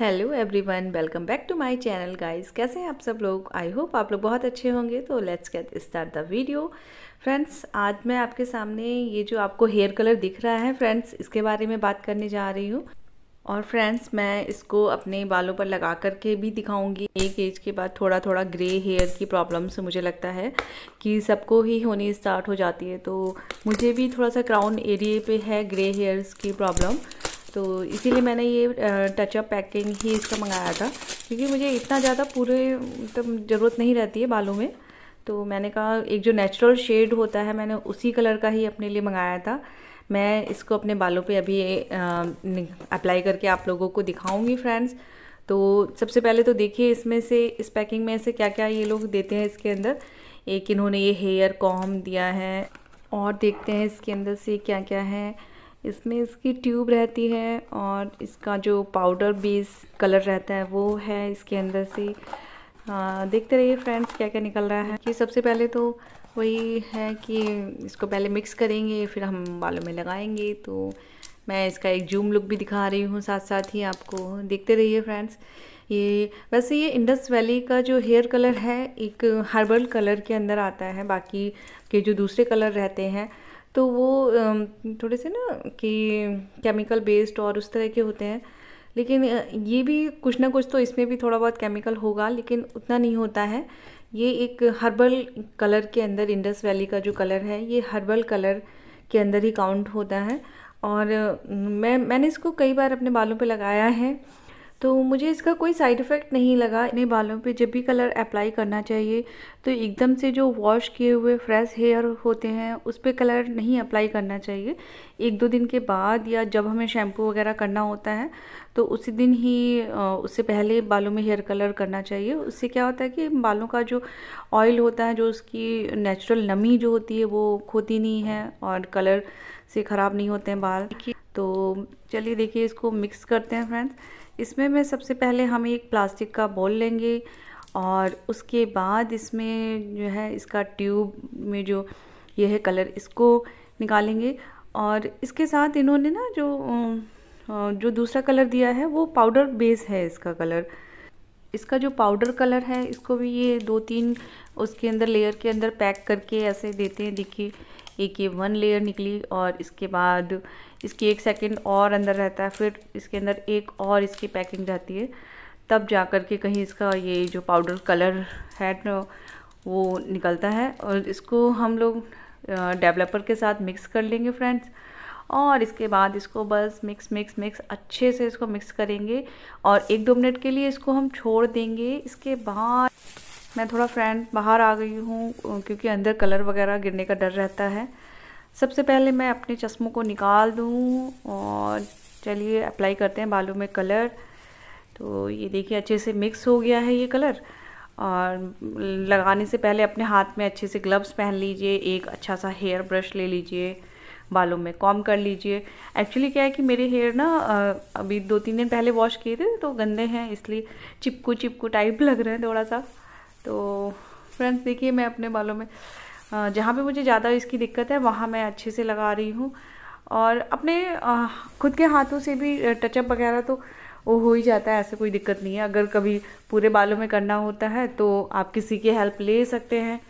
hello everyone welcome back to my channel guys कैसे हैं आप सब लोग आई होप आप लोग बहुत अच्छे होंगे तो let's get start the video friends आज मैं आपके सामने ये जो आपको हेयर कलर दिख रहा है फ्रेंड्स इसके बारे में बात करने जा रही हूँ और फ्रेंड्स मैं इसको अपने बालों पर लगा करके भी दिखाऊंगी एक एज के बाद थोड़ा थोड़ा ग्रे हेयर की प्रॉब्लम से मुझे लगता है कि सबको ही होनी स्टार्ट हो जाती है तो मुझे भी थोड़ा सा क्राउन एरिए पे है ग्रे हेयर्स की प्रॉब्लम तो इसीलिए मैंने ये टचअप पैकिंग ही इसका मंगाया था क्योंकि मुझे इतना ज़्यादा पूरे मतलब ज़रूरत नहीं रहती है बालों में तो मैंने कहा एक जो नेचुरल शेड होता है मैंने उसी कलर का ही अपने लिए मंगाया था मैं इसको अपने बालों पे अभी अप्लाई करके आप लोगों को दिखाऊंगी फ्रेंड्स तो सबसे पहले तो देखिए इसमें से इस पैकिंग में से क्या क्या ये लोग देते हैं इसके अंदर एक इन्होंने ये हेयर कॉम दिया है और देखते हैं इसके अंदर से क्या क्या है इसमें इसकी ट्यूब रहती है और इसका जो पाउडर बेस कलर रहता है वो है इसके अंदर से आ, देखते रहिए फ्रेंड्स क्या क्या निकल रहा है कि सबसे पहले तो वही है कि इसको पहले मिक्स करेंगे फिर हम बालों में लगाएंगे तो मैं इसका एक जूम लुक भी दिखा रही हूँ साथ साथ ही आपको देखते रहिए फ्रेंड्स ये वैसे ये इंडस वैली का जो हेयर कलर है एक हर्बल कलर के अंदर आता है बाकी के जो दूसरे कलर रहते हैं तो वो थोड़े से ना कि केमिकल बेस्ड और उस तरह के होते हैं लेकिन ये भी कुछ ना कुछ तो इसमें भी थोड़ा बहुत केमिकल होगा लेकिन उतना नहीं होता है ये एक हर्बल कलर के अंदर इंडस वैली का जो कलर है ये हर्बल कलर के अंदर ही काउंट होता है और मैं मैंने इसको कई बार अपने बालों पे लगाया है तो मुझे इसका कोई साइड इफ़ेक्ट नहीं लगा अपने बालों पे जब भी कलर अप्लाई करना चाहिए तो एकदम से जो वॉश किए हुए फ्रेश हेयर होते हैं उस पर कलर नहीं अप्लाई करना चाहिए एक दो दिन के बाद या जब हमें शैम्पू वगैरह करना होता है तो उसी दिन ही उससे पहले बालों में हेयर कलर करना चाहिए उससे क्या होता है कि बालों का जो ऑयल होता है जो उसकी नेचुरल नमी जो होती है वो खोती नहीं है और कलर से ख़राब नहीं होते हैं बाल तो चलिए देखिए इसको मिक्स करते हैं फ्रेंड्स इसमें मैं सबसे पहले हम एक प्लास्टिक का बॉल लेंगे और उसके बाद इसमें जो है इसका ट्यूब में जो ये है कलर इसको निकालेंगे और इसके साथ इन्होंने ना जो जो दूसरा कलर दिया है वो पाउडर बेस है इसका कलर इसका जो पाउडर कलर है इसको भी ये दो तीन उसके अंदर लेयर के अंदर पैक करके ऐसे देते हैं देखिए एक ये वन लेयर निकली और इसके बाद इसकी एक सेकंड और अंदर रहता है फिर इसके अंदर एक और इसकी पैकिंग रहती है तब जा कर के कहीं इसका ये जो पाउडर कलर है तो वो निकलता है और इसको हम लोग डेवलपर के साथ मिक्स कर लेंगे फ्रेंड्स और इसके बाद इसको बस मिक्स मिक्स मिक्स अच्छे से इसको मिक्स करेंगे और एक दो मिनट के लिए इसको हम छोड़ देंगे इसके बाद मैं थोड़ा फ्रेंड बाहर आ गई हूँ क्योंकि अंदर कलर वगैरह गिरने का डर रहता है सबसे पहले मैं अपने चश्मों को निकाल दूँ और चलिए अप्लाई करते हैं बालों में कलर तो ये देखिए अच्छे से मिक्स हो गया है ये कलर और लगाने से पहले अपने हाथ में अच्छे से ग्लव्स पहन लीजिए एक अच्छा सा हेयर ब्रश ले लीजिए बालों में कॉम कर लीजिए एक्चुअली क्या है कि मेरे हेयर ना अभी दो तीन दिन पहले वॉश किए थे तो गंदे हैं इसलिए चिपकू चिपकू टाइप लग रहे हैं थोड़ा सा तो फ्रेंड्स देखिए मैं अपने बालों में जहाँ पे मुझे ज़्यादा इसकी दिक्कत है वहाँ मैं अच्छे से लगा रही हूँ और अपने खुद के हाथों से भी टचअप वगैरह तो वो हो ही जाता है ऐसे कोई दिक्कत नहीं है अगर कभी पूरे बालों में करना होता है तो आप किसी की हेल्प ले सकते हैं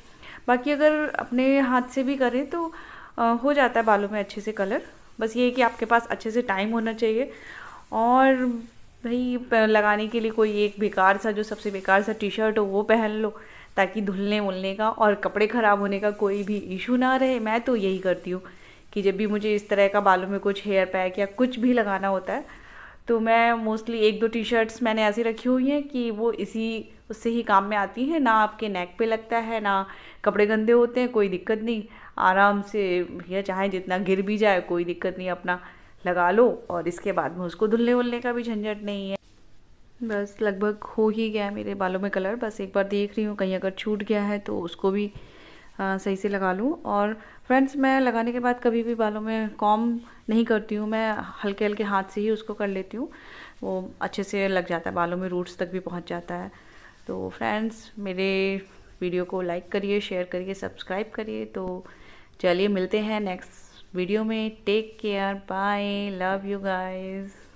बाकी अगर अपने हाथ से भी करें तो हो जाता है बालों में अच्छे से कलर बस ये कि आपके पास अच्छे से टाइम होना चाहिए और भाई लगाने के लिए कोई एक बेकार सा जो सबसे बेकार सा टी शर्ट हो वो पहन लो ताकि धुलने उलने का और कपड़े ख़राब होने का कोई भी इशू ना रहे मैं तो यही करती हूँ कि जब भी मुझे इस तरह का बालों में कुछ हेयर पैक या कुछ भी लगाना होता है तो मैं मोस्टली एक दो टी शर्ट्स मैंने ऐसी रखी हुई हैं कि वो इसी उससे ही काम में आती हैं ना आपके नेक पे लगता है ना कपड़े गंदे होते हैं कोई दिक्कत नहीं आराम से भैया चाहे जितना गिर भी जाए कोई दिक्कत नहीं अपना लगा लो और इसके बाद में उसको धुलने वुलने का भी झंझट नहीं है बस लगभग हो ही गया मेरे बालों में कलर बस एक बार देख रही हूँ कहीं अगर छूट गया है तो उसको भी आ, सही से लगा लूँ और फ्रेंड्स मैं लगाने के बाद कभी भी बालों में कॉम नहीं करती हूँ मैं हल्के हल्के हाथ से ही उसको कर लेती हूँ वो अच्छे से लग जाता है बालों में रूट्स तक भी पहुँच जाता है तो फ्रेंड्स मेरे वीडियो को लाइक करिए शेयर करिए सब्सक्राइब करिए तो चलिए मिलते हैं नेक्स्ट वीडियो में take care bye love you guys